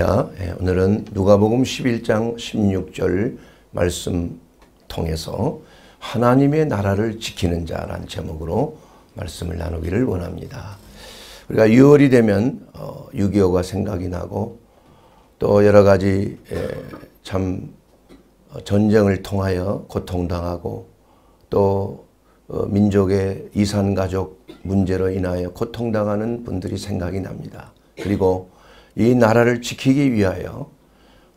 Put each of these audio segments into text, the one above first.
예, 오늘은 누가복음 11장 16절 말씀 통해서 하나님의 나라를 지키는 자라는 제목으로 말씀을 나누기를 원합니다. 우리가 6월이 되면 6.25가 어, 생각이 나고 또 여러 가지 예, 참 어, 전쟁을 통하여 고통당하고 또 어, 민족의 이산가족 문제로 인하여 고통당하는 분들이 생각이 납니다. 그리고 이 나라를 지키기 위하여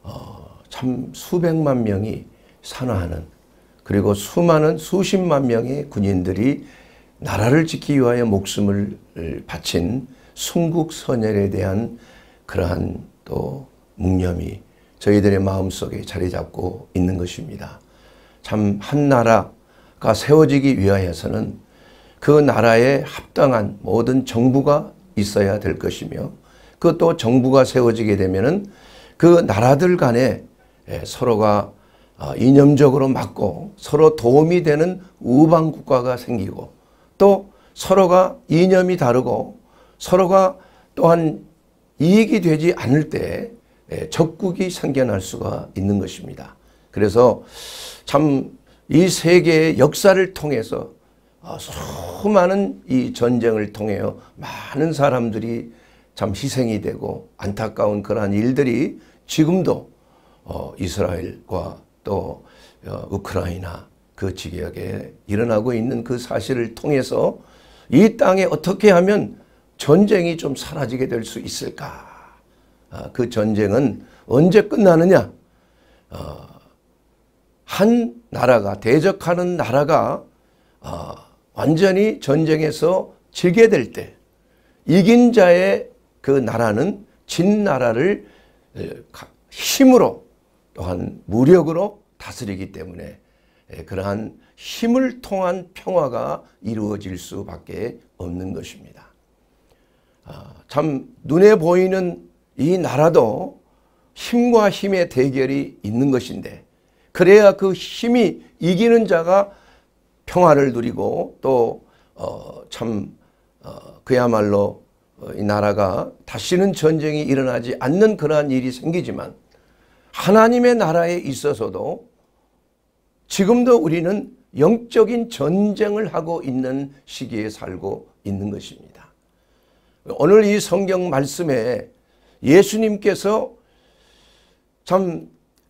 어, 참 수백만 명이 산화하는 그리고 수많은 수십만 명의 군인들이 나라를 지키기 위하여 목숨을 바친 순국 선열에 대한 그러한 또 묵념이 저희들의 마음속에 자리 잡고 있는 것입니다. 참 한 나라가 세워지기 위하여서는 그 나라에 합당한 모든 정부가 있어야 될 것이며 그것도 정부가 세워지게 되면은 그 나라들 간에 예, 서로가 어, 이념적으로 맞고 서로 도움이 되는 우방 국가가 생기고 또 서로가 이념이 다르고 서로가 또한 이익이 되지 않을 때 예, 적국이 생겨날 수가 있는 것입니다. 그래서 참 이 세계의 역사를 통해서 어, 수많은 이 전쟁을 통해 많은 사람들이 참 희생이 되고 안타까운 그러한 일들이 지금도 어, 이스라엘과 또 어, 우크라이나 그 지역에 일어나고 있는 그 사실을 통해서 이 땅에 어떻게 하면 전쟁이 좀 사라지게 될 수 있을까 아, 그 전쟁은 언제 끝나느냐 어, 한 나라가 대적하는 나라가 어, 완전히 전쟁에서 지게 될 때 이긴 자의 그 나라는 진나라를 힘으로 또한 무력으로 다스리기 때문에 그러한 힘을 통한 평화가 이루어질 수밖에 없는 것입니다. 아, 참 눈에 보이는 이 나라도 힘과 힘의 대결이 있는 것인데 그래야 그 힘이 이기는 자가 평화를 누리고 또참 어, 어, 그야말로 어, 이 나라가 다시는 전쟁이 일어나지 않는 그러한 일이 생기지만 하나님의 나라에 있어서도 지금도 우리는 영적인 전쟁을 하고 있는 시기에 살고 있는 것입니다. 오늘 이 성경 말씀에 예수님께서 참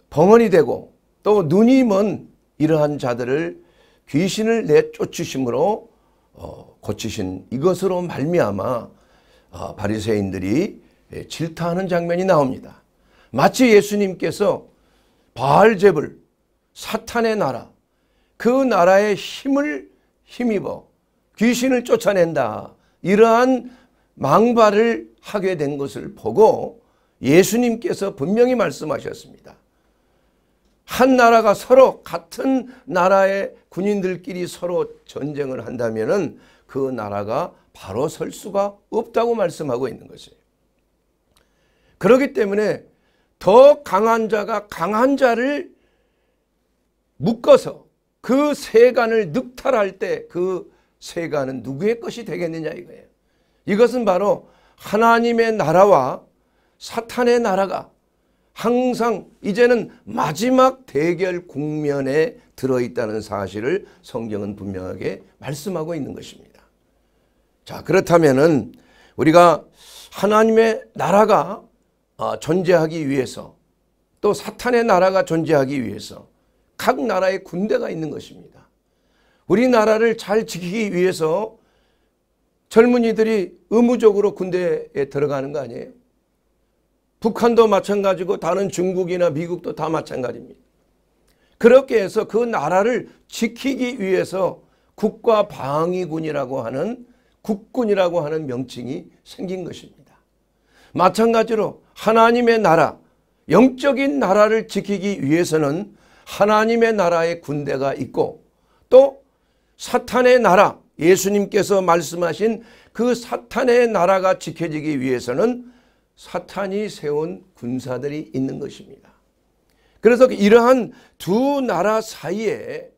벙언이 되고 또 눈이 먼 이러한 자들을 귀신을 내쫓으심으로 어, 고치신 이것으로 말미암아 어, 바리새인들이 예, 질타하는 장면이 나옵니다. 마치 예수님께서 바알제불 사탄의 나라 그 나라의 힘을 힘입어 귀신을 쫓아낸다. 이러한 망발을 하게 된 것을 보고 예수님께서 분명히 말씀하셨습니다. 한 나라가 서로 같은 나라의 군인들끼리 서로 전쟁을 한다면 그 나라가 바로 설 수가 없다고 말씀하고 있는 것이에요. 그렇기 때문에 더 강한 자가 강한 자를 묶어서 그 세간을 늑탈할 때 그 세간은 누구의 것이 되겠느냐 이거예요. 이것은 바로 하나님의 나라와 사탄의 나라가 항상 이제는 마지막 대결 국면에 들어있다는 사실을 성경은 분명하게 말씀하고 있는 것입니다. 자, 그렇다면은 우리가 하나님의 나라가 아, 존재하기 위해서 또 사탄의 나라가 존재하기 위해서 각 나라의 군대가 있는 것입니다. 우리나라를 잘 지키기 위해서 젊은이들이 의무적으로 군대에 들어가는 거 아니에요? 북한도 마찬가지고 다른 중국이나 미국도 다 마찬가지입니다. 그렇게 해서 그 나라를 지키기 위해서 국가방위군이라고 하는 국군이라고 하는 명칭이 생긴 것입니다. 마찬가지로 하나님의 나라, 영적인 나라를 지키기 위해서는 하나님의 나라의 군대가 있고 또 사탄의 나라, 예수님께서 말씀하신 그 사탄의 나라가 지켜지기 위해서는 사탄이 세운 군사들이 있는 것입니다. 그래서 이러한 두 나라 사이에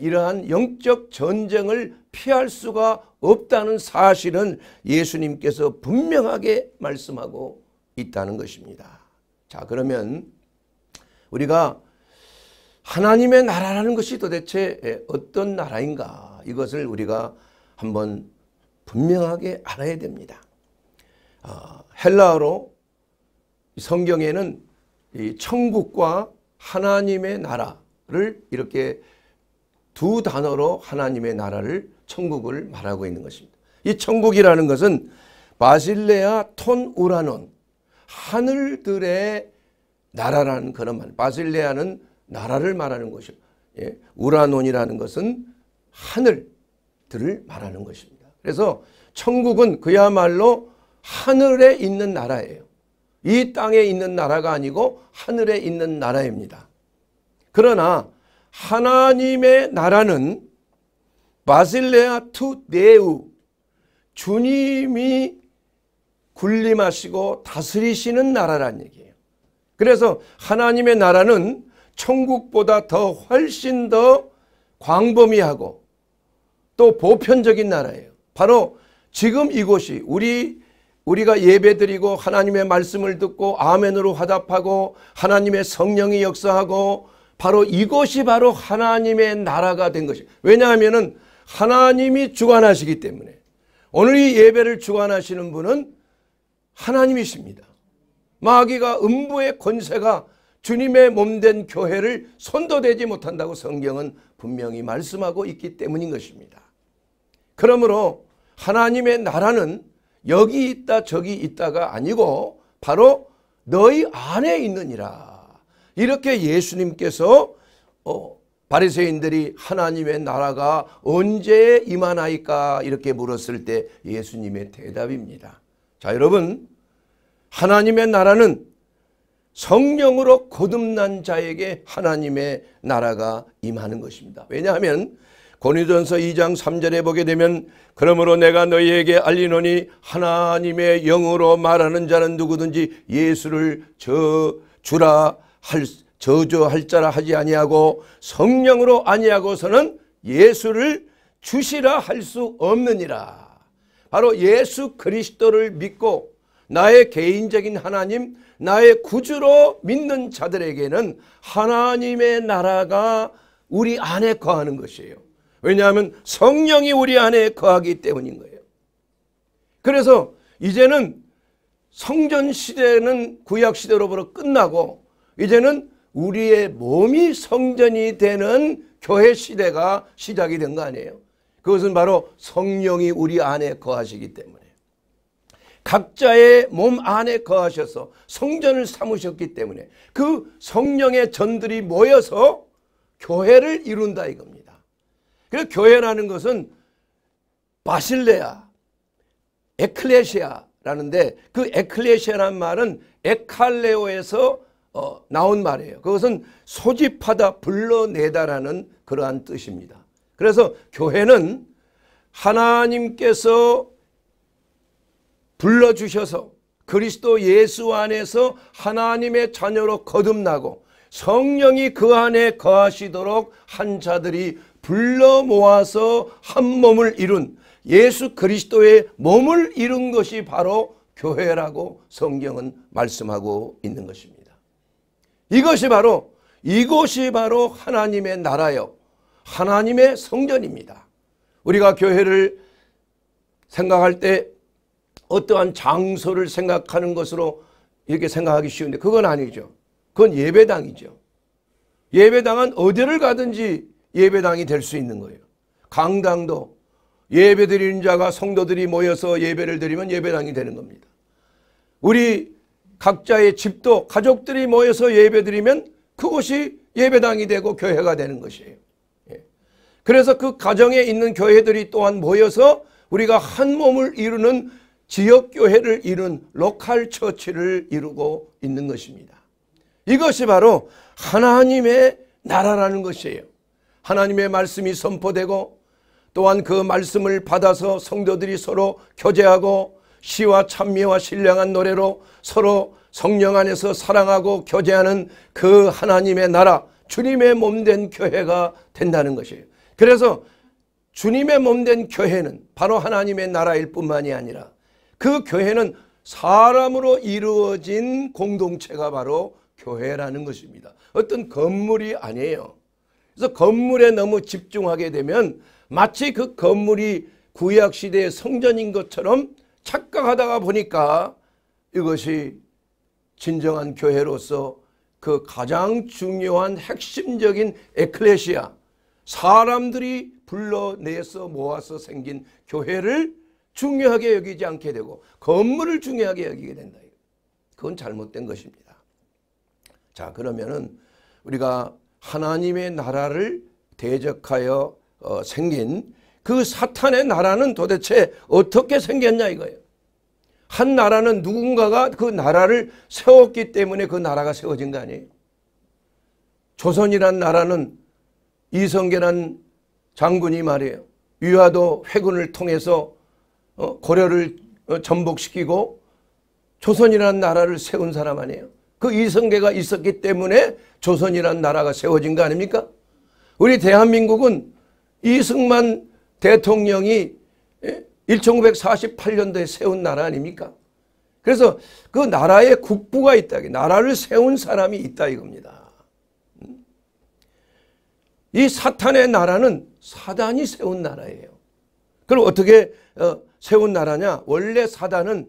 이러한 영적 전쟁을 피할 수가 없다는 사실은 예수님께서 분명하게 말씀하고 있다는 것입니다. 자 그러면 우리가 하나님의 나라라는 것이 도대체 어떤 나라인가 이것을 우리가 한번 분명하게 알아야 됩니다. 아, 헬라어로 성경에는 천국과 하나님의 나라를 이렇게 두 단어로 하나님의 나라를 천국을 말하고 있는 것입니다. 이 천국이라는 것은 바실레아 톤 우라논 하늘들의 나라라는 그런 말. 바실레아는 나라를 말하는 것이고 예, 우라논이라는 것은 하늘들을 말하는 것입니다. 그래서 천국은 그야말로 하늘에 있는 나라예요. 이 땅에 있는 나라가 아니고 하늘에 있는 나라입니다. 그러나 하나님의 나라는 바실레아 투 네우 주님이 군림하시고 다스리시는 나라란 얘기예요. 그래서 하나님의 나라는 천국보다 더 훨씬 더 광범위하고 또 보편적인 나라예요. 바로 지금 이곳이 우리 우리가 예배드리고 하나님의 말씀을 듣고 아멘으로 화답하고 하나님의 성령이 역사하고 바로 이것이 바로 하나님의 나라가 된 것이. 왜냐하면은 하나님이 주관하시기 때문에 오늘 이 예배를 주관하시는 분은 하나님이십니다. 마귀가 음부의 권세가 주님의 몸 된 교회를 선도되지 못한다고 성경은 분명히 말씀하고 있기 때문인 것입니다. 그러므로 하나님의 나라는 여기 있다 저기 있다가 아니고 바로 너희 안에 있느니라. 이렇게 예수님께서 어, 바리새인들이 하나님의 나라가 언제 임하나이까 이렇게 물었을 때 예수님의 대답입니다. 자 여러분 하나님의 나라는 성령으로 거듭난 자에게 하나님의 나라가 임하는 것입니다. 왜냐하면 고린전서 2장 3절에 보게 되면 그러므로 내가 너희에게 알리노니 하나님의 영으로 말하는 자는 누구든지 예수를 저 주라 할 저주할 자라 하지 아니하고 성령으로 아니하고서는 예수를 주시라 할 수 없느니라. 바로 예수 그리스도를 믿고 나의 개인적인 하나님, 나의 구주로 믿는 자들에게는 하나님의 나라가 우리 안에 거하는 것이에요. 왜냐하면 성령이 우리 안에 거하기 때문인 거예요. 그래서 이제는 성전 시대는 구약 시대로 끝나고 이제는 우리의 몸이 성전이 되는 교회 시대가 시작이 된 거 아니에요. 그것은 바로 성령이 우리 안에 거하시기 때문에 각자의 몸 안에 거하셔서 성전을 삼으셨기 때문에 그 성령의 전들이 모여서 교회를 이룬다 이겁니다. 그래서 교회라는 것은 바실레아, 에클레시아라는데 그 에클레시아란 말은 에칼레오에서 어, 나온 말이에요. 그것은 소집하다 불러내다라는 그러한 뜻입니다. 그래서 교회는 하나님께서 불러주셔서 그리스도 예수 안에서 하나님의 자녀로 거듭나고 성령이 그 안에 거하시도록 한 자들이 불러 모아서 한 몸을 이룬 예수 그리스도의 몸을 이룬 것이 바로 교회라고 성경은 말씀하고 있는 것입니다. 이것이 바로 이곳이 바로 하나님의 나라요. 하나님의 성전입니다. 우리가 교회를 생각할 때 어떠한 장소를 생각하는 것으로 이렇게 생각하기 쉬운데 그건 아니죠. 그건 예배당이죠. 예배당은 어디를 가든지 예배당이 될 수 있는 거예요. 강당도 예배 드리는 자가 성도들이 모여서 예배를 드리면 예배당이 되는 겁니다. 우리 각자의 집도 가족들이 모여서 예배드리면 그곳이 예배당이 되고 교회가 되는 것이에요. 예. 그래서 그 가정에 있는 교회들이 또한 모여서 우리가 한 몸을 이루는 지역교회를 이룬 로컬 처치를 이루고 있는 것입니다. 이것이 바로 하나님의 나라라는 것이에요. 하나님의 말씀이 선포되고 또한 그 말씀을 받아서 성도들이 서로 교제하고 시와 찬미와 신령한 노래로 서로 성령 안에서 사랑하고 교제하는 그 하나님의 나라 주님의 몸된 교회가 된다는 것이에요. 그래서 주님의 몸된 교회는 바로 하나님의 나라일 뿐만이 아니라 그 교회는 사람으로 이루어진 공동체가 바로 교회라는 것입니다. 어떤 건물이 아니에요. 그래서 건물에 너무 집중하게 되면 마치 그 건물이 구약시대의 성전인 것처럼 착각하다가 보니까 이것이 진정한 교회로서 그 가장 중요한 핵심적인 에클레시아 사람들이 불러내서 모아서 생긴 교회를 중요하게 여기지 않게 되고 건물을 중요하게 여기게 된다. 그건 잘못된 것입니다. 자 그러면은 우리가 하나님의 나라를 대적하여 어, 생긴 그 사탄의 나라는 도대체 어떻게 생겼냐 이거예요. 한 나라는 누군가가 그 나라를 세웠기 때문에 그 나라가 세워진 거 아니에요. 조선이란 나라는 이성계란 장군이 말이에요. 위화도 회군을 통해서 어, 고려를 어, 전복시키고 조선이라 나라를 세운 사람 아니에요. 그 이성계가 있었기 때문에 조선이라 나라가 세워진 거 아닙니까? 우리 대한민국은 이승만 대통령이 1948년도에 예? 세운 나라 아닙니까? 그래서 그 나라에 국부가 있다. 나라를 세운 사람이 있다 이겁니다. 음? 이 사탄의 나라는 사단이 세운 나라예요. 그럼 어떻게 어, 세운 나라냐? 원래 사단은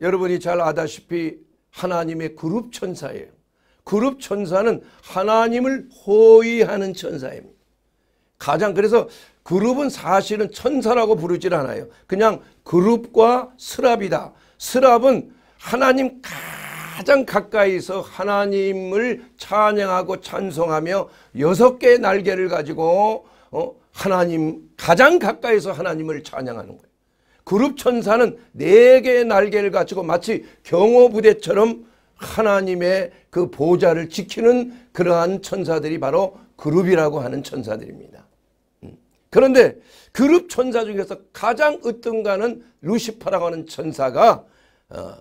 여러분이 잘 아다시피 하나님의 그룹 천사예요. 그룹 천사는 하나님을 호위하는 천사입니다. 가장 그래서 그룹은 사실은 천사라고 부르질 않아요. 그냥 그룹과 스랍이다. 스랍은 하나님 가장 가까이서 하나님을 찬양하고 찬송하며 여섯 개의 날개를 가지고 어, 하나님 가장 가까이서 하나님을 찬양하는 거예요. 그룹 천사는 네 개의 날개를 가지고 마치 경호 부대처럼 하나님의 그 보좌를 지키는 그러한 천사들이 바로 그룹이라고 하는 천사들입니다. 그런데 그룹 천사 중에서 가장 으뜸가는 루시퍼라고 하는 천사가 어,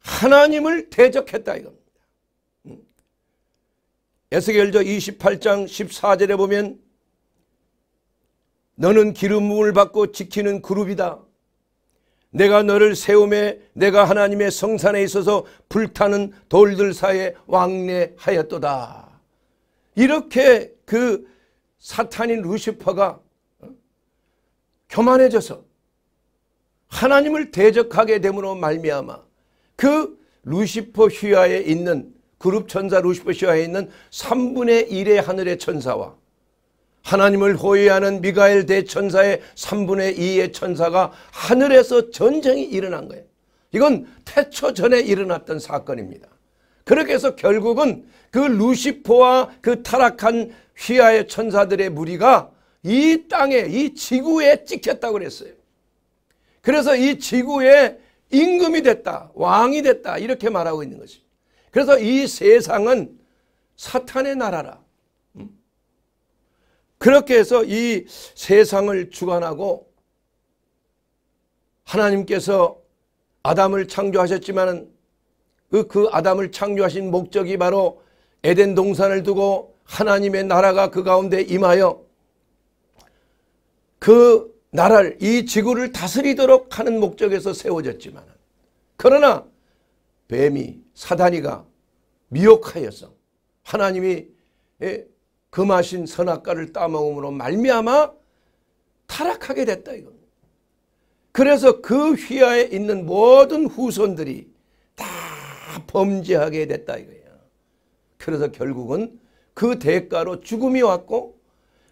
하나님을 대적했다 이겁니다. 음. 에스겔저 28장 14절에 보면 너는 기름을 받고 지키는 그룹이다. 내가 너를 세움에 내가 하나님의 성산에 있어서 불타는 돌들 사이에 왕래하였도다. 이렇게 그 사탄인 루시퍼가 교만해져서 하나님을 대적하게 됨으로 말미암아 그 루시퍼 휘하에 있는 그룹 천사 루시퍼 휘하에 있는 3분의 1의 하늘의 천사와 하나님을 호위하는 미가엘 대천사의 3분의 2의 천사가 하늘에서 전쟁이 일어난 거예요. 이건 태초 전에 일어났던 사건입니다. 그렇게 해서 결국은 그루시퍼와그 타락한 휘하의 천사들의 무리가 이 땅에 이 지구에 찍혔다고 그랬어요. 그래서 이 지구에 임금이 됐다. 왕이 됐다. 이렇게 말하고 있는 것입 그래서 이 세상은 사탄의 나라라. 음? 그렇게 해서 이 세상을 주관하고 하나님께서 아담을 창조하셨지만 그, 그 아담을 창조하신 목적이 바로 에덴 동산을 두고 하나님의 나라가 그 가운데 임하여 그 나라를 이 지구를 다스리도록 하는 목적에서 세워졌지만 그러나 뱀이 사단이가 미혹하여서 하나님이 예, 금하신 선악과를 따먹음으로 말미암아 타락하게 됐다 이겁 그래서 그 휘하에 있는 모든 후손들이 다 범죄하게 됐다 이거예요. 그래서 결국은 그 대가로 죽음이 왔고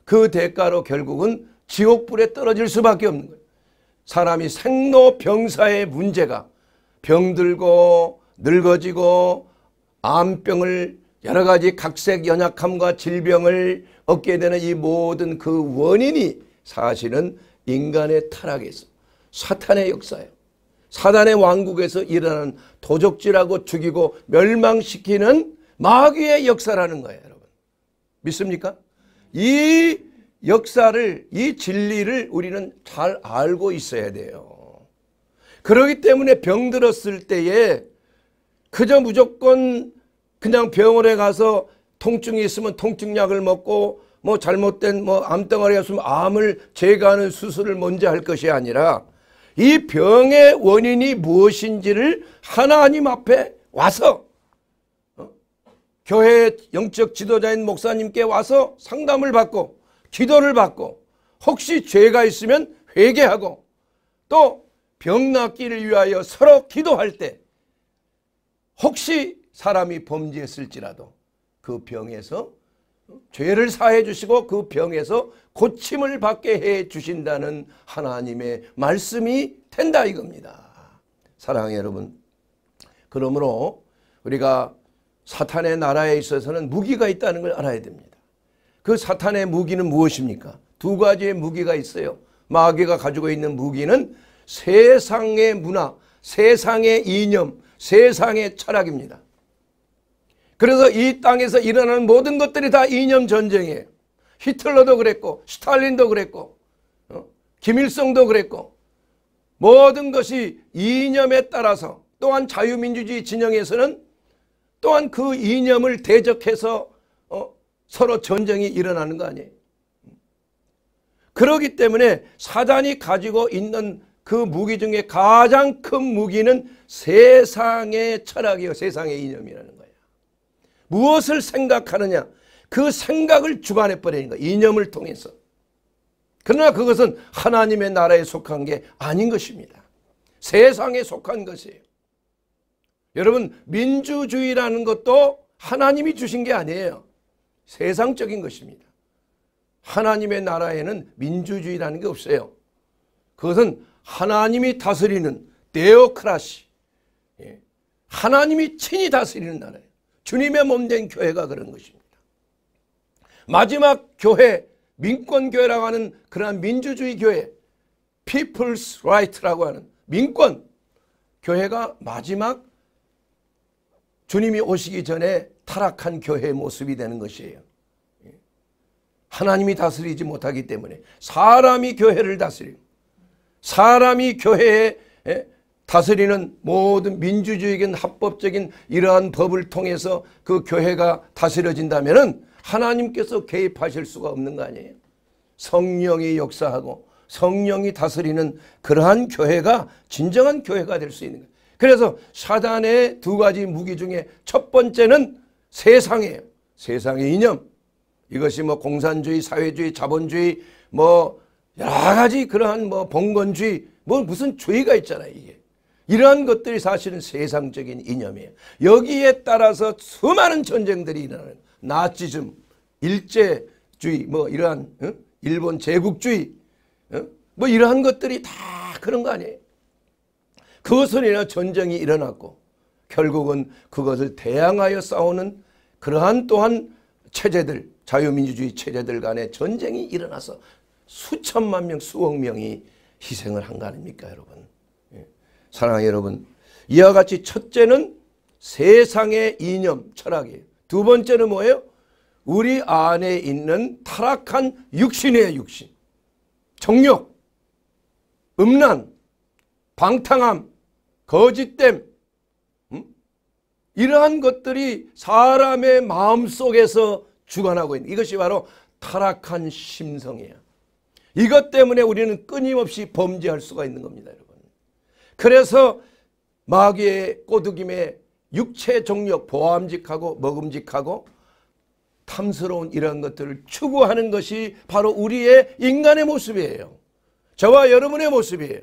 그 대가로 결국은 지옥불에 떨어질 수밖에 없는 거예요. 사람이 생로병사의 문제가 병들고 늙어지고 암병을 여러 가지 각색 연약함과 질병을 얻게 되는 이 모든 그 원인이 사실은 인간의 타락에 있 사탄의 역사예요. 사단의 왕국에서 일어나는 도적질하고 죽이고 멸망시키는 마귀의 역사라는 거예요. 여러분. 믿습니까? 이 역사를 이 진리를 우리는 잘 알고 있어야 돼요. 그러기 때문에 병들었을 때에 그저 무조건 그냥 병원에 가서 통증이 있으면 통증약을 먹고 뭐 잘못된 뭐 암덩어리였으면 암을 제거하는 수술을 먼저 할 것이 아니라 이 병의 원인이 무엇인지를 하나님 앞에 와서 어? 교회 영적 지도자인 목사님께 와서 상담을 받고 기도를 받고 혹시 죄가 있으면 회개하고 또 병낫기를 위하여 서로 기도할 때 혹시 사람이 범죄했을지라도 그 병에서 죄를 사해 주시고 그 병에서 고침을 받게 해 주신다는 하나님의 말씀이 된다 이겁니다. 사랑해 여러분. 그러므로 우리가 사탄의 나라에 있어서는 무기가 있다는 걸 알아야 됩니다. 그 사탄의 무기는 무엇입니까? 두 가지의 무기가 있어요. 마귀가 가지고 있는 무기는 세상의 문화, 세상의 이념, 세상의 철학입니다. 그래서 이 땅에서 일어나는 모든 것들이 다 이념 전쟁이에요. 히틀러도 그랬고 스탈린도 그랬고 어? 김일성도 그랬고 모든 것이 이념에 따라서 또한 자유민주주의 진영에서는 또한 그 이념을 대적해서 서로 전쟁이 일어나는 거 아니에요. 그러기 때문에 사단이 가지고 있는 그 무기 중에 가장 큰 무기는 세상의 철학이요. 세상의 이념이라는 거예 무엇을 생각하느냐. 그 생각을 주관해버리는 거예 이념을 통해서. 그러나 그것은 하나님의 나라에 속한 게 아닌 것입니다. 세상에 속한 것이에요. 여러분 민주주의라는 것도 하나님이 주신 게 아니에요. 세상적인 것입니다. 하나님의 나라에는 민주주의라는 게 없어요. 그것은 하나님이 다스리는 데오크라시. 예, 하나님이 친히 다스리는 나라예요. 주님의 몸 된 교회가 그런 것입니다. 마지막 교회, 민권교회라고 하는 그러한 민주주의 교회, People's Right라고 하는 민권 교회가 마지막 주님이 오시기 전에 타락한 교회의 모습이 되는 것이에요. 예. 하나님이 다스리지 못하기 때문에 사람이 교회를 다스리고 사람이 교회에 예, 다스리는 모든 민주주의적인 합법적인 이러한 법을 통해서 그 교회가 다스려진다면 하나님께서 개입하실 수가 없는 거 아니에요. 성령이 역사하고 성령이 다스리는 그러한 교회가 진정한 교회가 될 수 있는 거예요. 그래서 사단의 두 가지 무기 중에 첫 번째는 세상에 세상의 이념 이것이 뭐 공산주의, 사회주의, 자본주의 뭐 여러 가지 그러한 뭐 봉건주의 뭐 무슨 주의가 있잖아요 이게 이러한 것들이 사실은 세상적인 이념이에요 여기에 따라서 수많은 전쟁들이 일어나는 나치즘, 일제주의 뭐 이러한 응? 일본 제국주의 응? 뭐 이러한 것들이 다 그런 거 아니에요 그것으로 인해 전쟁이 일어났고 결국은 그것을 대항하여 싸우는 그러한 또한 체제들 자유민주주의 체제들 간의 전쟁이 일어나서 수천만 명 수억 명이 희생을 한 거 아닙니까 여러분. 예. 사랑하는 여러분 이와 같이 첫째는 세상의 이념 철학이에요. 두 번째는 뭐예요? 우리 안에 있는 타락한 육신의 육신. 정욕, 음란, 방탕함, 거짓됨, 이러한 것들이 사람의 마음 속에서 주관하고 있는 이것이 바로 타락한 심성이에요. 이것 때문에 우리는 끊임없이 범죄할 수가 있는 겁니다, 여러분. 그래서 마귀의 꼬드김에 육체 정력 보암직하고 먹음직하고 탐스러운 이런 것들을 추구하는 것이 바로 우리의 인간의 모습이에요. 저와 여러분의 모습이에요.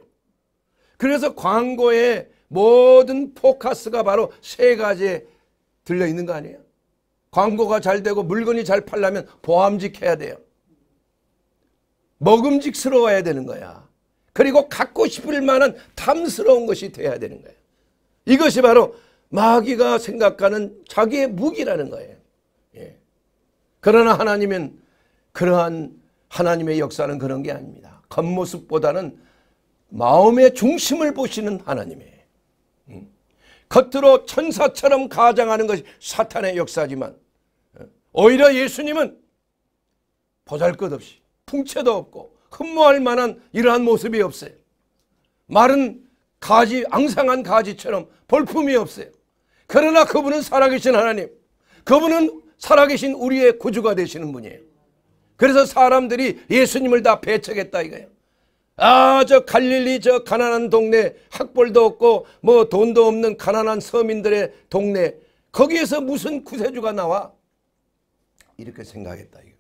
그래서 광고에 모든 포커스가 바로 세 가지에 들려 있는 거 아니에요? 광고가 잘 되고 물건이 잘 팔려면 보함직해야 돼요. 먹음직스러워야 되는 거야. 그리고 갖고 싶을 만한 탐스러운 것이 돼야 되는 거야. 이것이 바로 마귀가 생각하는 자기의 무기라는 거예요. 예. 그러나 하나님은 그러한 하나님의 역사는 그런 게 아닙니다. 겉모습보다는 마음의 중심을 보시는 하나님이에요. 겉으로 천사처럼 가장하는 것이 사탄의 역사지만 오히려 예수님은 보잘것없이 풍채도 없고 흠모할 만한 이러한 모습이 없어요. 말은 가지 앙상한 가지처럼 볼품이 없어요. 그러나 그분은 살아계신 하나님 그분은 살아계신 우리의 구주가 되시는 분이에요. 그래서 사람들이 예수님을 다 배척했다 이거예요. 아저 갈릴리 저 가난한 동네 학벌도 없고 뭐 돈도 없는 가난한 서민들의 동네 거기에서 무슨 구세주가 나와 이렇게 생각했다 이거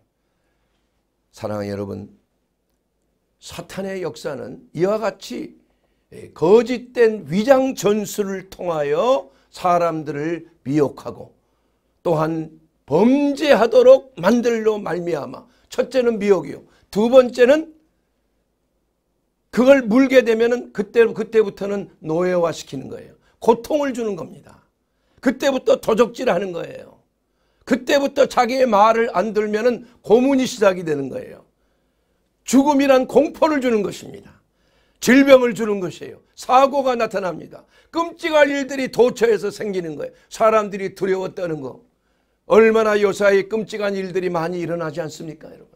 사랑하는 여러분 사탄의 역사는 이와 같이 예, 거짓된 위장 전술을 통하여 사람들을 미혹하고 또한 범죄하도록 만들로 말미암아 첫째는 미혹이요 두 번째는 그걸 물게 되면은 그때 그때부터는 노예화 시키는 거예요. 고통을 주는 겁니다. 그때부터 도적질하는 거예요. 그때부터 자기의 말을 안 들면은 고문이 시작이 되는 거예요. 죽음이란 공포를 주는 것입니다. 질병을 주는 것이에요. 사고가 나타납니다. 끔찍할 일들이 도처에서 생기는 거예요. 사람들이 두려워 떠는 거. 얼마나 요사이 끔찍한 일들이 많이 일어나지 않습니까, 여러분?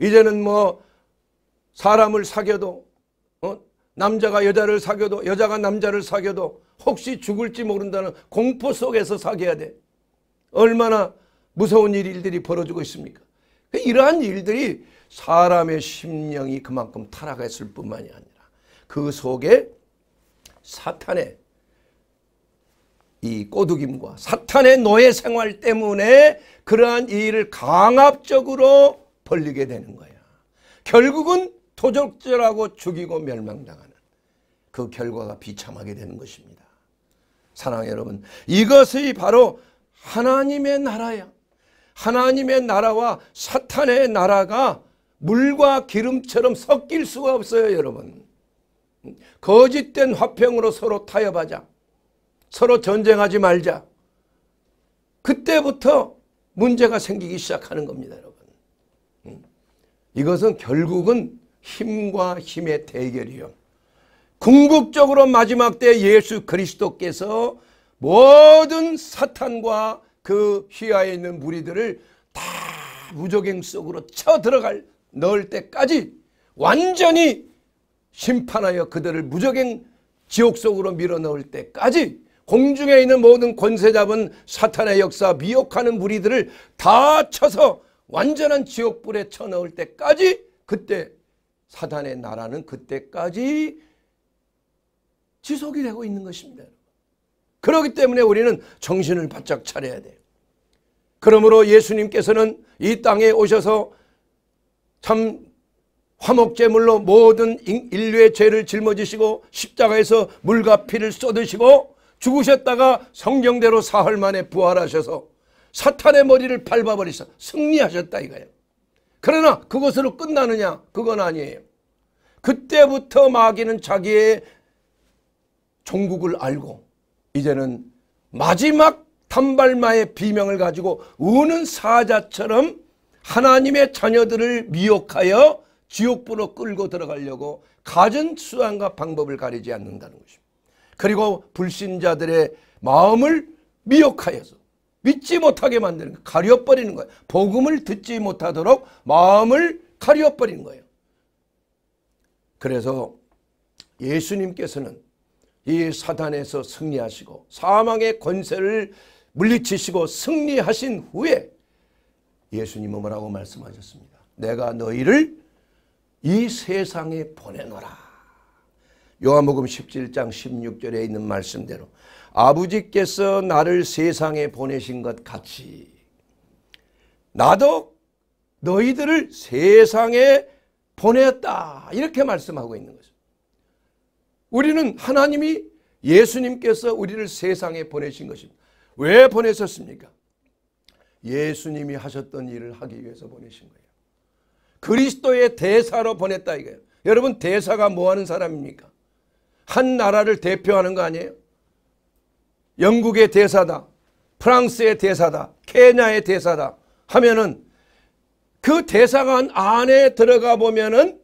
이제는 뭐 사람을 사겨도 어? 남자가 여자를 사겨도 여자가 남자를 사겨도 혹시 죽을지 모른다는 공포 속에서 사겨야 돼. 얼마나 무서운 일들이 벌어지고 있습니까? 그 이러한 일들이 사람의 심령이 그만큼 타락했을 뿐만이 아니라 그 속에 사탄의 이 꼬드김과 사탄의 노예 생활 때문에 그러한 일을 강압적으로 벌리게 되는 거야. 결국은 도적질하고 죽이고 멸망당하는 그 결과가 비참하게 되는 것입니다. 사랑 여러분 이것이 바로 하나님의 나라야. 하나님의 나라와 사탄의 나라가 물과 기름처럼 섞일 수가 없어요 여러분. 거짓된 화평으로 서로 타협하자. 서로 전쟁하지 말자. 그때부터 문제가 생기기 시작하는 겁니다 여러분. 음. 이것은 결국은 힘과 힘의 대결이요. 궁극적으로 마지막 때 예수 그리스도께서 모든 사탄과 그 휘하에 있는 무리들을 다 무적행 속으로 쳐 들어갈 넣을 때까지 완전히 심판하여 그들을 무적행 지옥 속으로 밀어넣을 때까지 공중에 있는 모든 권세 잡은 사탄의 역사 미혹하는 무리들을 다 쳐서 완전한 지옥불에 쳐넣을 때까지 그때 사단의 나라는 그때까지 지속이 되고 있는 것입니다. 그렇기 때문에 우리는 정신을 바짝 차려야 돼요. 그러므로 예수님께서는 이 땅에 오셔서 참 화목제물로 모든 인류의 죄를 짊어지시고 십자가에서 물과 피를 쏟으시고 죽으셨다가 성경대로 사흘 만에 부활하셔서 사탄의 머리를 밟아버리셔 승리하셨다 이거예요. 그러나 그것으로 끝나느냐? 그건 아니에요. 그때부터 마귀는 자기의 종국을 알고 이제는 마지막 단발마의 비명을 가지고 우는 사자처럼 하나님의 자녀들을 미혹하여 지옥부로 끌고 들어가려고 가진 수단과 방법을 가리지 않는다는 것입니다. 그리고 불신자들의 마음을 미혹하여서 믿지 못하게 만드는 거예요. 가려버리는 거예요. 복음을 듣지 못하도록 마음을 가려버리는 거예요. 그래서 예수님께서는 이 사단에서 승리하시고 사망의 권세를 물리치시고 승리하신 후에 예수님은 뭐라고 말씀하셨습니다. 내가 너희를 이 세상에 보내노라. 요한복음 17장 16절에 있는 말씀대로 아버지께서 나를 세상에 보내신 것 같이 나도 너희들을 세상에 보냈다 이렇게 말씀하고 있는 거죠. 우리는 하나님이 예수님께서 우리를 세상에 보내신 것입니다. 왜 보내셨습니까? 예수님이 하셨던 일을 하기 위해서 보내신 거예요. 그리스도의 대사로 보냈다 이거예요. 여러분 대사가 뭐 하는 사람입니까? 한 나라를 대표하는 거 아니에요? 영국의 대사다. 프랑스의 대사다. 케냐의 대사다. 하면은 그 대사관 안에 들어가 보면은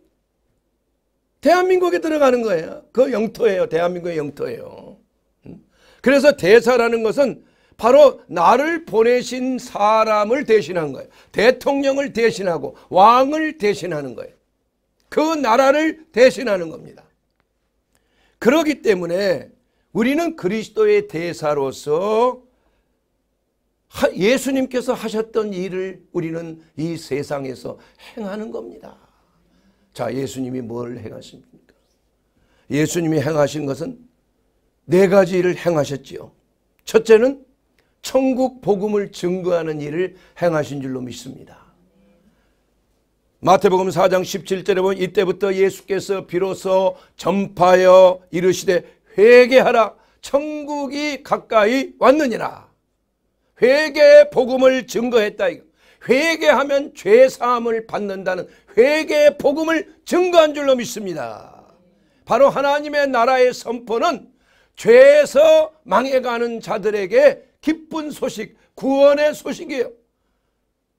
대한민국에 들어가는 거예요. 그 영토예요. 대한민국의 영토예요. 음. 그래서 대사라는 것은 바로 나를 보내신 사람을 대신한 거예요. 대통령을 대신하고 왕을 대신하는 거예요. 그 나라를 대신하는 겁니다. 그렇기 때문에 우리는 그리스도의 대사로서 예수님께서 하셨던 일을 우리는 이 세상에서 행하는 겁니다. 자, 예수님이 뭘 행하십니까? 예수님이 행하신 것은 네 가지 일을 행하셨지요. 첫째는 천국 복음을 증거하는 일을 행하신 줄로 믿습니다. 마태복음 4장 17절에 보면 이때부터 예수께서 비로소 전파여 이르시되 회개하라 천국이 가까이 왔느니라 회개의 복음을 증거했다 이거 회개하면 죄사함을 받는다는 회개의 복음을 증거한 줄로 믿습니다 바로 하나님의 나라의 선포는 죄에서 망해가는 자들에게 기쁜 소식 구원의 소식이에요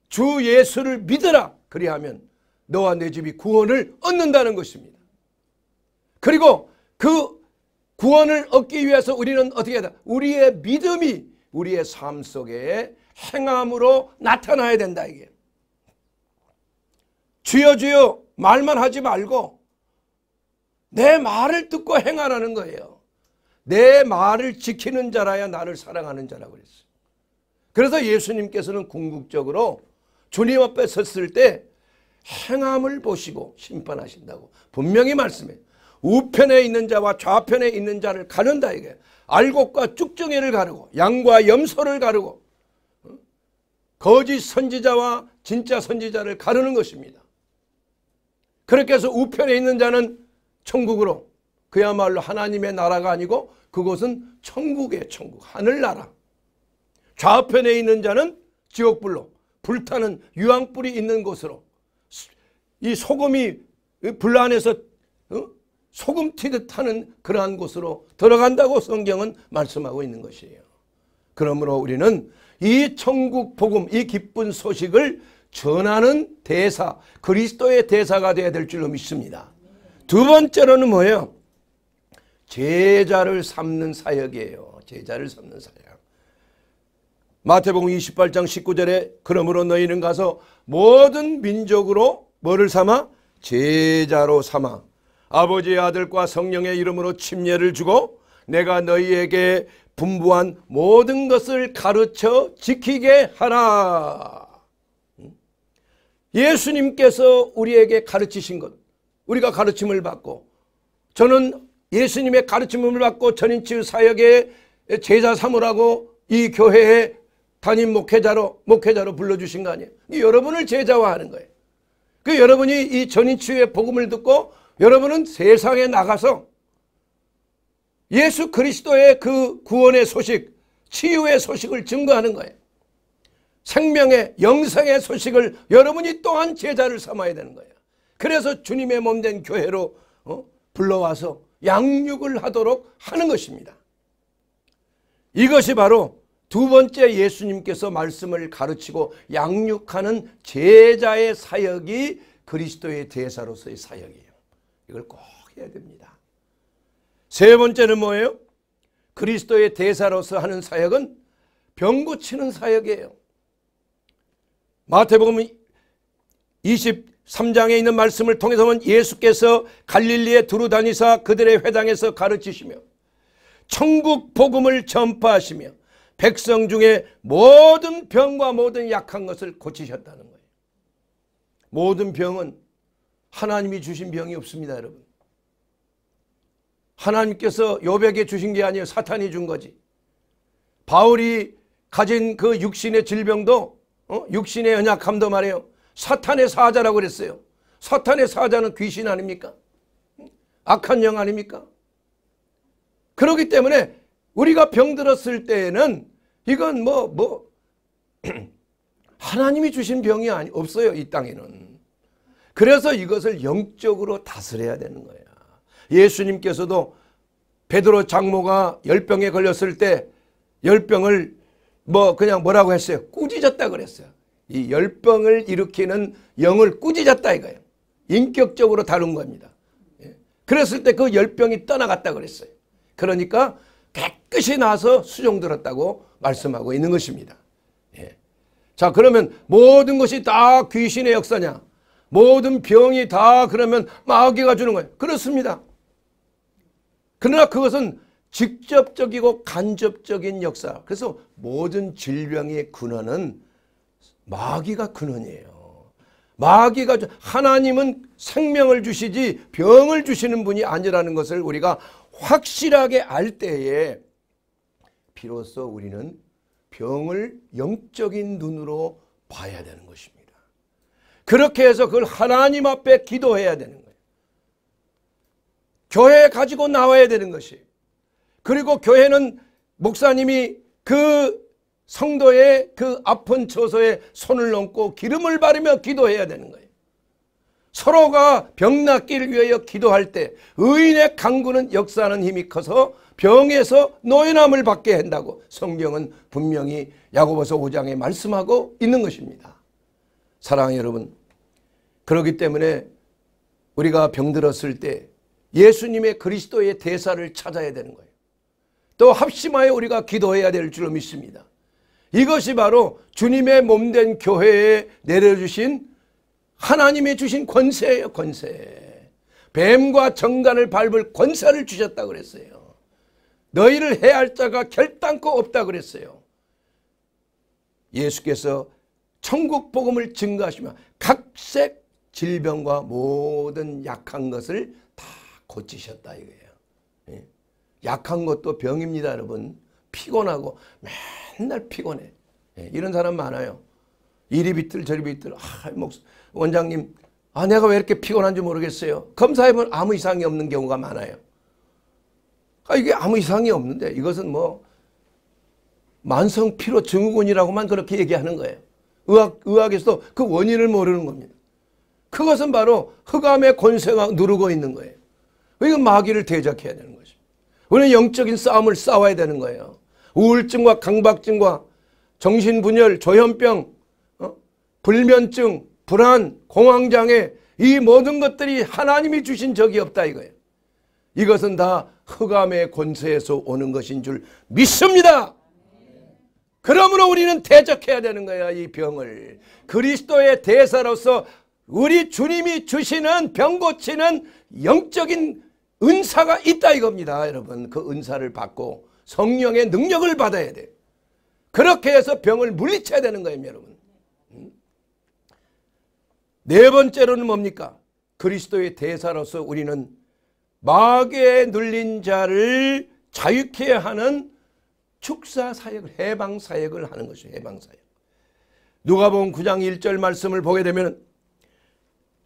주 예수를 믿으라 그리하면 너와 내 집이 구원을 얻는다는 것입니다 그리고 그 구원을 얻기 위해서 우리는 어떻게 해야 돼? 우리의 믿음이 우리의 삶 속에 행함으로 나타나야 된다 이게. 주여 주여 말만 하지 말고 내 말을 듣고 행하라는 거예요. 내 말을 지키는 자라야 나를 사랑하는 자라고 그랬어요. 그래서 예수님께서는 궁극적으로 주님 앞에 섰을 때 행함을 보시고 심판하신다고 분명히 말씀해요. 우편에 있는 자와 좌편에 있는 자를 가른다 이게. 알곡과 쭉정이를 가르고 양과 염소를 가르고 거짓 선지자와 진짜 선지자를 가르는 것입니다. 그렇게 해서 우편에 있는 자는 천국으로 그야말로 하나님의 나라가 아니고 그곳은 천국의 천국 하늘나라 좌편에 있는 자는 지옥불로 불타는 유황불이 있는 곳으로 이 소금이 불 안에서 소금 튀듯 하는 그러한 곳으로 들어간다고 성경은 말씀하고 있는 것이에요. 그러므로 우리는 이 천국 복음, 이 기쁜 소식을 전하는 대사, 그리스도의 대사가 되어야 될 줄로 믿습니다. 두 번째로는 뭐예요? 제자를 삼는 사역이에요. 제자를 삼는 사역. 마태복음 28장 19절에 그러므로 너희는 가서 모든 민족으로 뭐를 삼아? 제자로 삼아 아버지의 아들과 성령의 이름으로 침례를 주고 내가 너희에게 분부한 모든 것을 가르쳐 지키게 하라. 예수님께서 우리에게 가르치신 것, 우리가 가르침을 받고 저는 예수님의 가르침을 받고 전인치 사역의 제자 삼으라고 이 교회에 담임 목회자로 목회자로 불러주신 거 아니에요. 여러분을 제자화하는 거예요. 그 여러분이 이 전인치의 복음을 듣고 여러분은 세상에 나가서 예수 그리스도의 그 구원의 소식, 치유의 소식을 증거하는 거예요. 생명의 영생의 소식을 여러분이 또한 제자를 삼아야 되는 거예요. 그래서 주님의 몸 된 교회로 어? 불러와서 양육을 하도록 하는 것입니다. 이것이 바로 두 번째 예수님께서 말씀을 가르치고 양육하는 제자의 사역이 그리스도의 대사로서의 사역이에요. 이걸 꼭 해야 됩니다. 세 번째는 뭐예요? 그리스도의 대사로서 하는 사역은 병 고치는 사역이에요. 마태복음 23장에 있는 말씀을 통해서는 예수께서 갈릴리에 두루 다니사 그들의 회당에서 가르치시며 천국 복음을 전파하시며 백성 중에 모든 병과 모든 약한 것을 고치셨다는 거예요. 모든 병은 하나님이 주신 병이 없습니다, 여러분. 하나님께서 요백에 주신 게 아니에요. 사탄이 준 거지. 바울이 가진 그 육신의 질병도 어? 육신의 연약함도 말이요 사탄의 사자라고 그랬어요. 사탄의 사자는 귀신 아닙니까? 악한 영 아닙니까? 그렇기 때문에 우리가 병들었을 때에는 이건 뭐, 뭐, 하나님이 주신 병이 아니, 없어요. 이 땅에는. 그래서 이것을 영적으로 다스려야 되는 거야. 예수님께서도 베드로 장모가 열병에 걸렸을 때 열병을 뭐 그냥 뭐라고 했어요? 꾸짖었다 그랬어요. 이 열병을 일으키는 영을 꾸짖었다 이거예요. 인격적으로 다룬 겁니다. 예. 그랬을 때 그 열병이 떠나갔다 그랬어요. 그러니까 깨끗이 나서 수종들었다고 말씀하고 있는 것입니다. 예. 자 그러면 모든 것이 다 귀신의 역사냐? 모든 병이 다 그러면 마귀가 주는 거예요. 그렇습니다. 그러나 그것은 직접적이고 간접적인 역사. 그래서 모든 질병의 근원은 마귀가 근원이에요. 마귀가 하나님은 생명을 주시지 병을 주시는 분이 아니라는 것을 우리가 확실하게 알 때에 비로소 우리는 병을 영적인 눈으로 봐야 되는 것입니다. 그렇게 해서 그걸 하나님 앞에 기도해야 되는 거예요. 교회에 가지고 나와야 되는 것이. 그리고 교회는 목사님이 그 성도의 그 아픈 처소에 손을 얹고 기름을 바르며 기도해야 되는 거예요. 서로가 병 낫기를 위하여 기도할 때 의인의 강구는 역사하는 힘이 커서 병에서 노예남을 받게 한다고 성경은 분명히 야고보서 5장에 말씀하고 있는 것입니다. 사랑하는 여러분 그렇기 때문에 우리가 병들었을 때 예수님의 그리스도의 대사를 찾아야 되는 거예요. 또 합심하여 우리가 기도해야 될줄 믿습니다. 이것이 바로 주님의 몸된 교회에 내려주신 하나님의 주신 권세예요 권세 뱀과 정간을 밟을 권세를 주셨다 그랬어요 너희를 해할 자가 결단코 없다 그랬어요 예수께서 천국 복음을 증거하시며 각색 질병과 모든 약한 것을 다 고치셨다 이거예요. 예? 약한 것도 병입니다 여러분. 피곤하고 맨날 피곤해. 예? 이런 사람 많아요. 이리 비틀 저리 비틀 아, 원장님 아 내가 왜 이렇게 피곤한지 모르겠어요. 검사해보면 아무 이상이 없는 경우가 많아요. 아 이게 아무 이상이 없는데 이것은 뭐 만성 피로 증후군이라고만 그렇게 얘기하는 거예요. 의학, 의학에서도 그 원인을 모르는 겁니다. 그것은 바로 흑암의 권세가 누르고 있는 거예요. 그러 마귀를 대적해야 되는 것입니다. 우리는 영적인 싸움을 싸워야 되는 거예요. 우울증과 강박증과 정신분열, 조현병, 어? 불면증, 불안, 공황장애 이 모든 것들이 하나님이 주신 적이 없다 이거예요. 이것은 다 흑암의 권세에서 오는 것인 줄 믿습니다. 그러므로 우리는 대적해야 되는 거야 이 병을. 그리스도의 대사로서 우리 주님이 주시는 병 고치는 영적인 은사가 있다 이겁니다. 여러분 그 은사를 받고 성령의 능력을 받아야 돼 그렇게 해서 병을 물리쳐야 되는 거예요 여러분. 네 번째로는 뭡니까? 그리스도의 대사로서 우리는 마귀에 눌린 자를 자유케 하는 축사 사역을 해방 사역을 하는 것이 해방 사역. 누가복 9장 1절 말씀을 보게 되면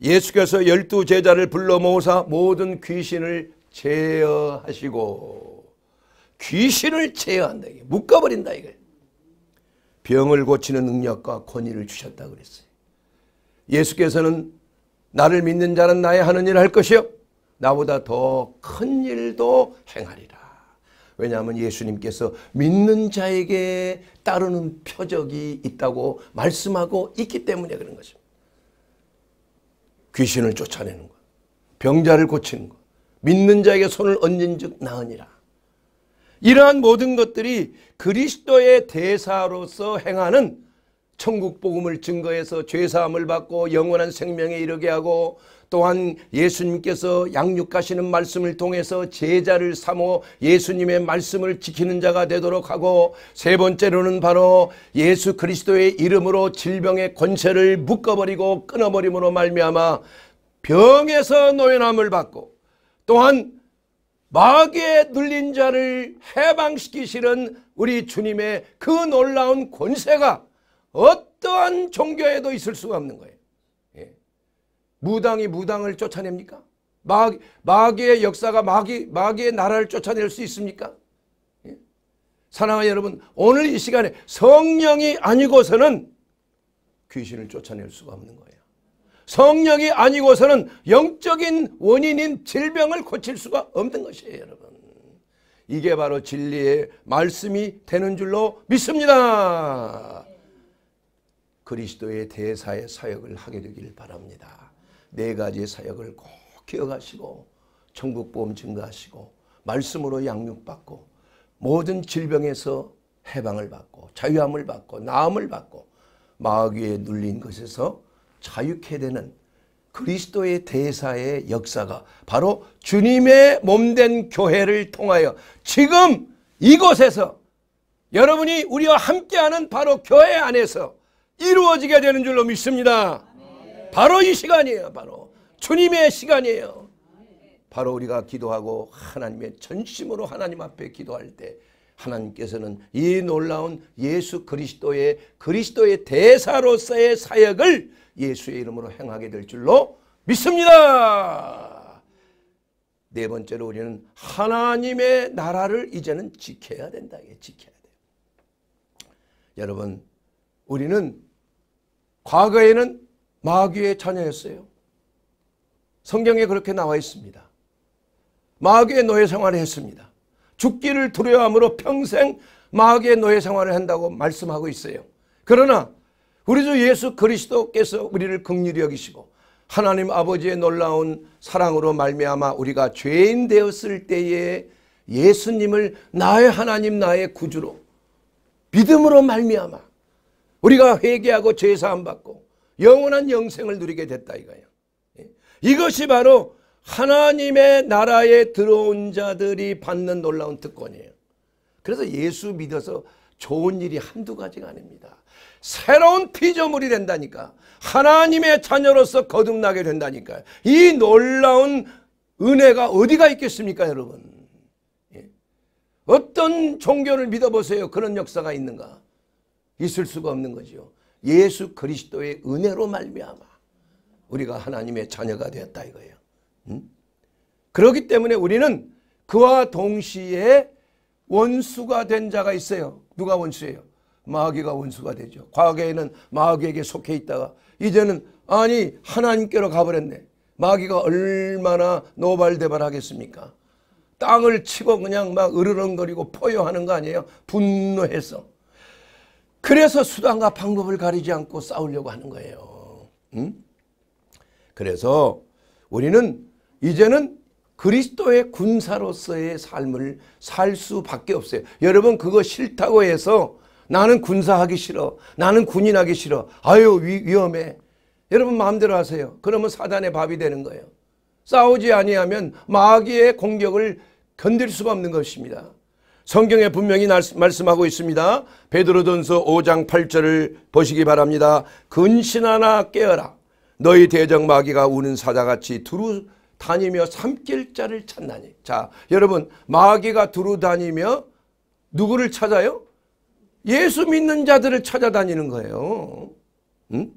예수께서 열두 제자를 불러 모으사 모든 귀신을 제어하시고 귀신을 제어한다. 묶어버린다 이거 병을 고치는 능력과 권위를 주셨다 그랬어요. 예수께서는 나를 믿는 자는 나의 하는 일을 할 것이요. 나보다 더 큰 일도 행하리라. 왜냐하면 예수님께서 믿는 자에게 따르는 표적이 있다고 말씀하고 있기 때문에 그런 것입니다. 귀신을 쫓아내는 것, 병자를 고치는 것, 믿는 자에게 손을 얹은 즉 나으니라. 이러한 모든 것들이 그리스도의 대사로서 행하는 천국 복음을 증거해서 죄사함을 받고 영원한 생명에 이르게 하고 또한 예수님께서 양육하시는 말씀을 통해서 제자를 삼어 예수님의 말씀을 지키는 자가 되도록 하고 세 번째로는 바로 예수 그리스도의 이름으로 질병의 권세를 묶어버리고 끊어버림으로 말미암아 병에서 노연함을 받고 또한 마귀에 눌린 자를 해방시키시는 우리 주님의 그 놀라운 권세가 어떠한 종교에도 있을 수가 없는 거예요. 무당이 무당을 쫓아냅니까? 마, 마귀의 역사가 마귀, 마귀의 나라를 쫓아낼 수 있습니까? 예? 사랑하는 여러분 오늘 이 시간에 성령이 아니고서는 귀신을 쫓아낼 수가 없는 거예요. 성령이 아니고서는 영적인 원인인 질병을 고칠 수가 없는 것이에요 여러분. 이게 바로 진리의 말씀이 되는 줄로 믿습니다. 그리스도의 대사의 사역을 하게 되길 바랍니다. 네 가지의 사역을 꼭 기억하시고 천국 보험 증가하시고 말씀으로 양육받고 모든 질병에서 해방을 받고 자유함을 받고 나음을 받고 마귀에 눌린 것에서 자유케 되는 그리스도의 대사의 역사가 바로 주님의 몸된 교회를 통하여 지금 이곳에서 여러분이 우리와 함께하는 바로 교회 안에서 이루어지게 되는 줄로 믿습니다. 바로 이 시간이에요. 바로 주님의 시간이에요. 바로 우리가 기도하고 하나님의 전심으로 하나님 앞에 기도할 때 하나님께서는 이 놀라운 예수 그리스도의 그리스도의 대사로서의 사역을 예수의 이름으로 행하게 될 줄로 믿습니다. 네 번째로 우리는 하나님의 나라를 이제는 지켜야 된다. 지켜야 돼요. 여러분 우리는 과거에는 마귀의 자녀였어요. 성경에 그렇게 나와 있습니다. 마귀의 노예 생활을 했습니다. 죽기를 두려워함으로 평생 마귀의 노예 생활을 한다고 말씀하고 있어요. 그러나 우리 주 예수 그리스도께서 우리를 긍휼히 여기시고 하나님 아버지의 놀라운 사랑으로 말미암아 우리가 죄인 되었을 때에 예수님을 나의 하나님 나의 구주로 믿음으로 말미암아 우리가 회개하고 죄 사함 받고 영원한 영생을 누리게 됐다 이거예요. 예? 이것이 바로 하나님의 나라에 들어온 자들이 받는 놀라운 특권이에요. 그래서 예수 믿어서 좋은 일이 한두 가지가 아닙니다. 새로운 피조물이 된다니까. 하나님의 자녀로서 거듭나게 된다니까이 놀라운 은혜가 어디가 있겠습니까 여러분. 예? 어떤 종교를 믿어보세요. 그런 역사가 있는가. 있을 수가 없는 거죠. 예수 그리스도의 은혜로 말미암아 우리가 하나님의 자녀가 되었다 이거예요. 음? 그렇기 때문에 우리는 그와 동시에 원수가 된 자가 있어요. 누가 원수예요? 마귀가 원수가 되죠. 과거에는 마귀에게 속해 있다가 이제는 아니 하나님께로 가버렸네. 마귀가 얼마나 노발대발하겠습니까? 땅을 치고 그냥 막 으르렁거리고 포효하는 거 아니에요? 분노해서. 그래서 수단과 방법을 가리지 않고 싸우려고 하는 거예요. 음? 그래서 우리는 이제는 그리스도의 군사로서의 삶을 살 수밖에 없어요. 여러분 그거 싫다고 해서 나는 군사하기 싫어. 나는 군인하기 싫어. 아유 위, 험해 여러분 마음대로 하세요. 그러면 사단의 밥이 되는 거예요. 싸우지 아니하면 마귀의 공격을 견딜 수 없는 것입니다. 성경에 분명히 말씀하고 있습니다. 베드로전서 5장 8절을 보시기 바랍니다. 근신하나 깨어라. 너희 대적 마귀가 우는 사자같이 두루 다니며 삼킬 자를 찾나니. 자, 여러분 마귀가 두루 다니며 누구를 찾아요? 예수 믿는 자들을 찾아다니는 거예요. 응?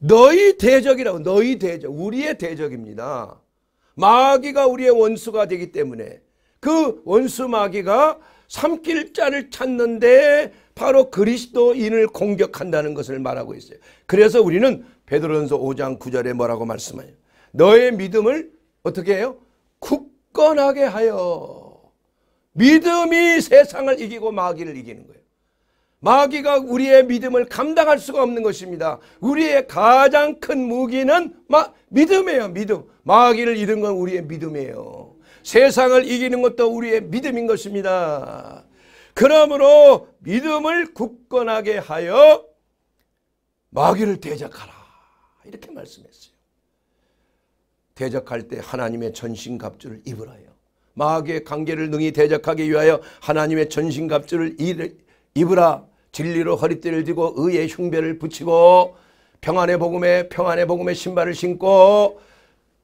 너희 대적이라고 너희 대적 우리의 대적입니다. 마귀가 우리의 원수가 되기 때문에 그 원수 마귀가 삼킬 자를 찾는데 바로 그리스도인을 공격한다는 것을 말하고 있어요. 그래서 우리는 베드로전서 5장 9절에 뭐라고 말씀해요? 너의 믿음을 어떻게 해요? 굳건하게 하여 믿음이 세상을 이기고 마귀를 이기는 거예요. 마귀가 우리의 믿음을 감당할 수가 없는 것입니다. 우리의 가장 큰 무기는 마, 믿음이에요. 믿음. 마귀를 잃은 건 우리의 믿음이에요. 세상을 이기는 것도 우리의 믿음인 것입니다. 그러므로 믿음을 굳건하게 하여 마귀를 대적하라. 이렇게 말씀했어요. 대적할 때 하나님의 전신갑주를 입으라요. 마귀의 관계를 능히 대적하기 위하여 하나님의 전신갑주를 입으라. 진리로 허리띠를 지고 의의 흉배를 붙이고 평안의 복음에 평안의 복음의 신발을 신고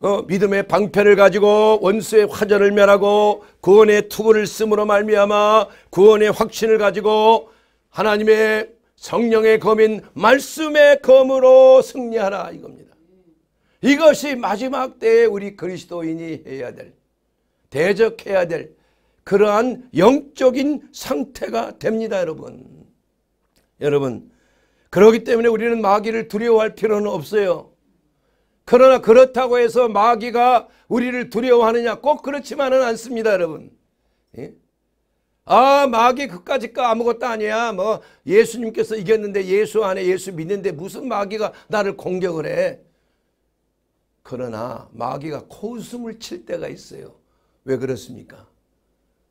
어, 믿음의 방패를 가지고 원수의 화전을 면하고 구원의 투구를 쓰므로 말미암아 구원의 확신을 가지고 하나님의 성령의 검인 말씀의 검으로 승리하라 이겁니다. 이것이 마지막 때에 우리 그리스도인이 해야 될 대적해야 될 그러한 영적인 상태가 됩니다 여러분. 여러분 그러기 때문에 우리는 마귀를 두려워할 필요는 없어요. 그러나 그렇다고 해서 마귀가 우리를 두려워하느냐 꼭 그렇지만은 않습니다 여러분. 예? 아 마귀 그까짓 거 아무것도 아니야 뭐 예수님께서 이겼는데 예수 안에 예수 믿는데 무슨 마귀가 나를 공격을 해. 그러나 마귀가 코웃음을 칠 때가 있어요. 왜 그렇습니까?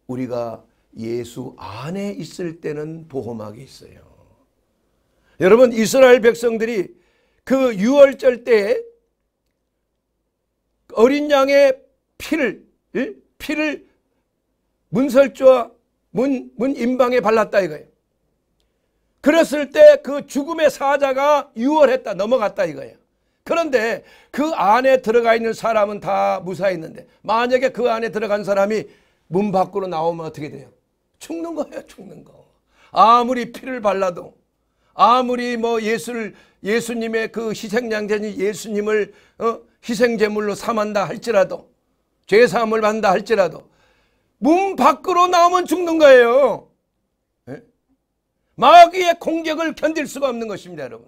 우리가 예수 안에 있을 때는 보호막이 있어요. 여러분 이스라엘 백성들이 그 6월절 때에 어린 양의 피를 피를 문설주와 문, 문인방에 발랐다 이거예요. 그랬을 때 그 죽음의 사자가 유월했다 넘어갔다 이거예요. 그런데 그 안에 들어가 있는 사람은 다 무사했는데 만약에 그 안에 들어간 사람이 문 밖으로 나오면 어떻게 돼요? 죽는 거예요 죽는 거. 아무리 피를 발라도 아무리 뭐 예수를 예수님의 그 희생양자니 예수님을 어? 희생제물로 삼한다 할지라도 죄사함을 받는다 할지라도 문 밖으로 나오면 죽는 거예요. 네? 마귀의 공격을 견딜 수가 없는 것입니다. 여러분.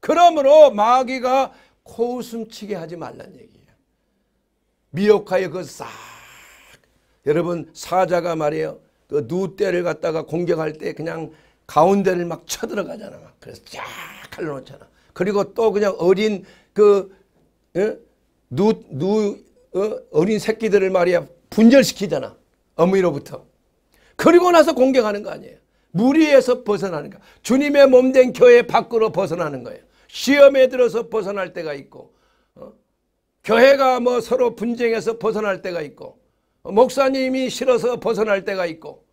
그러므로 마귀가 코웃음치게 하지 말란 얘기예요. 미혹하여 그 싹 여러분 사자가 말이에요. 그 누대를 갖다가 공격할 때 그냥 가운데를 막 쳐들어가잖아. 그래서 쫙 갈라놓잖아. 그리고 또 그냥 어린 그 어? 누, 누 어? 린 새끼들을 말이야 분절시키잖아. 어머니로부터. 그리고 나서 공경하는거 아니에요. 무리에서 벗어나는 거. 주님의 몸된 교회 밖으로 벗어나는 거예요. 시험에 들어서 벗어날 때가 있고 어? 교회가 뭐 서로 분쟁해서 벗어날 때가 있고 목사님이 싫어서 벗어날 때가 있고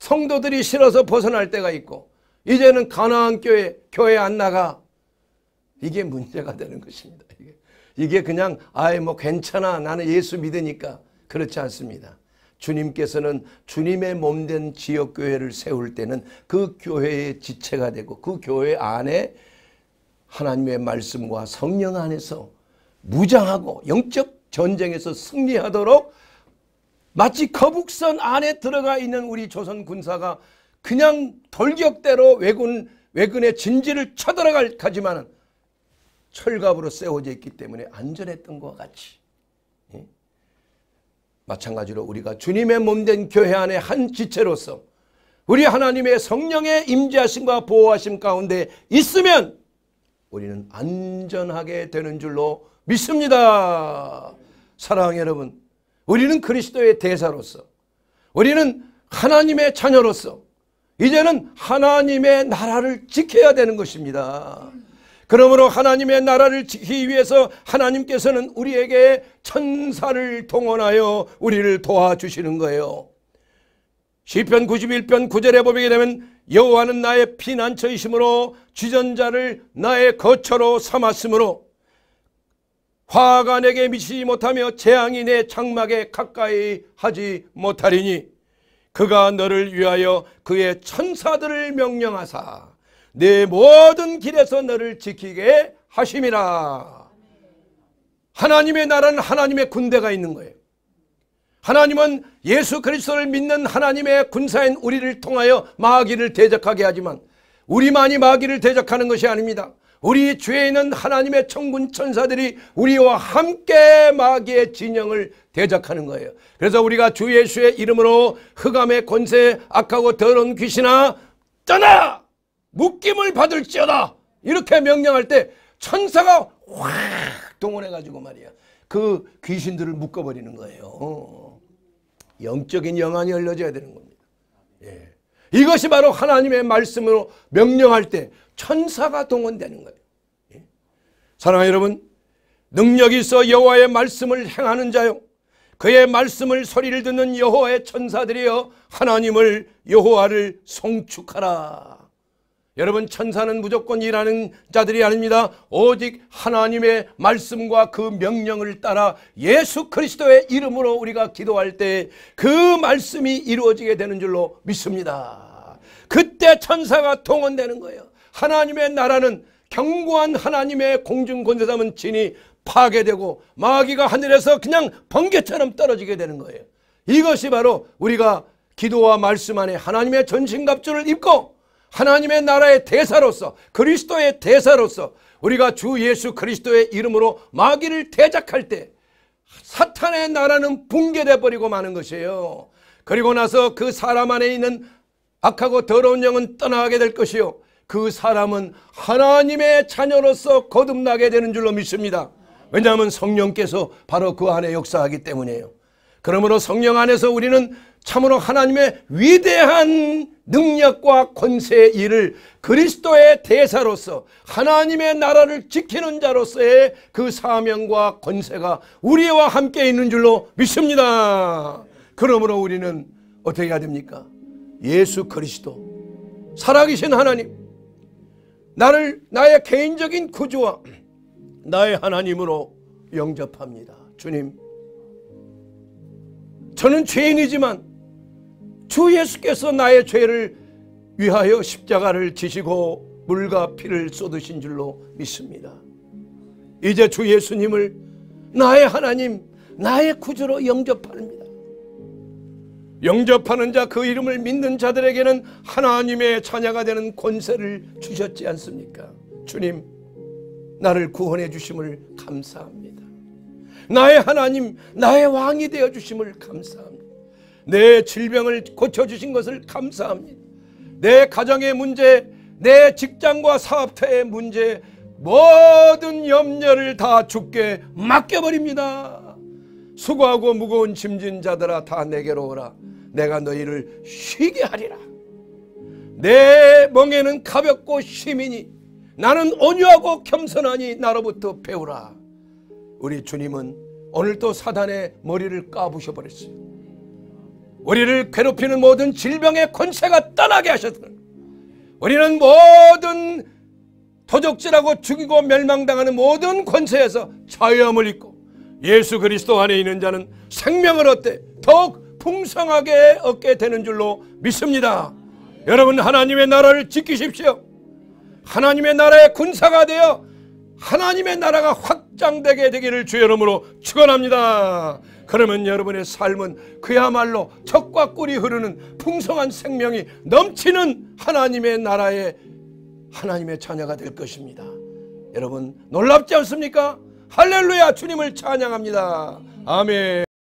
성도들이 싫어서 벗어날 때가 있고 이제는 가나안 교회 교회 안 나가 이게 문제가 되는 것입니다. 이게 그냥 아예뭐 괜찮아 나는 예수 믿으니까 그렇지 않습니다. 주님께서는 주님의 몸된 지역교회를 세울 때는 그 교회의 지체가 되고 그 교회 안에 하나님의 말씀과 성령 안에서 무장하고 영적 전쟁에서 승리하도록 마치 거북선 안에 들어가 있는 우리 조선 군사가 그냥 돌격대로 왜군 외근의 진지를 쳐들어가지만은 철갑으로 세워져 있기 때문에 안전했던 것과 같이 예? 마찬가지로 우리가 주님의 몸 된 교회 안에 한 지체로서 우리 하나님의 성령의 임재하심과 보호하심 가운데 있으면 우리는 안전하게 되는 줄로 믿습니다. 사랑 여러분, 우리는 그리스도의 대사로서 우리는 하나님의 자녀로서 이제는 하나님의 나라를 지켜야 되는 것입니다. 그러므로 하나님의 나라를 지키기 위해서 하나님께서는 우리에게 천사를 동원하여 우리를 도와주시는 거예요. 시편 91편 9절에 보게 되면 여호와는 나의 피난처이심으로 주전자를 나의 거처로 삼았으므로 화가 내게 미치지 못하며 재앙이 내 장막에 가까이 하지 못하리니 그가 너를 위하여 그의 천사들을 명령하사 네 모든 길에서 너를 지키게 하심이라. 하나님의 나라는 하나님의 군대가 있는 거예요. 하나님은 예수 그리스도를 믿는 하나님의 군사인 우리를 통하여 마귀를 대적하게 하지만 우리만이 마귀를 대적하는 것이 아닙니다. 우리 주에 있는 하나님의 천군 천사들이 우리와 함께 마귀의 진영을 대적하는 거예요. 그래서 우리가 주 예수의 이름으로 흑암의 권세, 악하고 더러운 귀신아 떠나! 묶임을 받을지어다 이렇게 명령할 때 천사가 확 동원해가지고 말이야 그 귀신들을 묶어버리는 거예요 어. 영적인 영안이 열려져야 되는 겁니다 예. 이것이 바로 하나님의 말씀으로 명령할 때 천사가 동원되는 거예요 예. 사랑하는 여러분 능력이 있어 여호와의 말씀을 행하는 자요 그의 말씀을 소리를 듣는 여호와의 천사들이여 하나님을 여호와를 송축하라 여러분 천사는 무조건 일하는 자들이 아닙니다. 오직 하나님의 말씀과 그 명령을 따라 예수 그리스도의 이름으로 우리가 기도할 때 그 말씀이 이루어지게 되는 줄로 믿습니다. 그때 천사가 동원되는 거예요. 하나님의 나라는 경고한 하나님의 공중 권세자은 진이 파괴되고 마귀가 하늘에서 그냥 번개처럼 떨어지게 되는 거예요. 이것이 바로 우리가 기도와 말씀 안에 하나님의 전신갑주를 입고 하나님의 나라의 대사로서 그리스도의 대사로서 우리가 주 예수 그리스도의 이름으로 마귀를 대적할 때 사탄의 나라는 붕괴돼 버리고 마는 것이에요. 그리고 나서 그 사람 안에 있는 악하고 더러운 영은 떠나게 될 것이요. 그 사람은 하나님의 자녀로서 거듭나게 되는 줄로 믿습니다. 왜냐하면 성령께서 바로 그 안에 역사하기 때문이에요. 그러므로 성령 안에서 우리는 참으로 하나님의 위대한 능력과 권세의 일을 그리스도의 대사로서 하나님의 나라를 지키는 자로서의 그 사명과 권세가 우리와 함께 있는 줄로 믿습니다. 그러므로 우리는 어떻게 해야 됩니까? 예수 그리스도 살아계신 하나님 나를 나의 개인적인 구주와 나의 하나님으로 영접합니다. 주님 저는 죄인이지만 주 예수께서 나의 죄를 위하여 십자가를 지시고 물과 피를 쏟으신 줄로 믿습니다. 이제 주 예수님을 나의 하나님, 나의 구주로 영접합니다. 영접하는 자 그 이름을 믿는 자들에게는 하나님의 자녀가 되는 권세를 주셨지 않습니까? 주님, 나를 구원해 주심을 감사합니다. 나의 하나님, 나의 왕이 되어 주심을 감사합니다. 내 질병을 고쳐주신 것을 감사합니다. 내 가정의 문제, 내 직장과 사업터의 문제, 모든 염려를 다 죽게 맡겨버립니다. 수고하고 무거운 짐진 자들아 다 내게로 오라. 내가 너희를 쉬게 하리라. 내 멍에는 가볍고 심이니 나는 온유하고 겸손하니 나로부터 배우라. 우리 주님은 오늘도 사단의 머리를 까부셔버렸어요. 우리를 괴롭히는 모든 질병의 권세가 떠나게 하셨다. 우리는 모든 도적질하고 죽이고 멸망당하는 모든 권세에서 자유함을 입고 예수 그리스도 안에 있는 자는 생명을 얻되 더욱 풍성하게 얻게 되는 줄로 믿습니다. 여러분 하나님의 나라를 지키십시오. 하나님의 나라의 군사가 되어 하나님의 나라가 확장되게 되기를 주의 름으로 축원합니다. 그러면 여러분의 삶은 그야말로 적과 꿀이 흐르는 풍성한 생명이 넘치는 하나님의 나라의 하나님의 자녀가 될 것입니다. 여러분 놀랍지 않습니까? 할렐루야 주님을 찬양합니다. 아멘.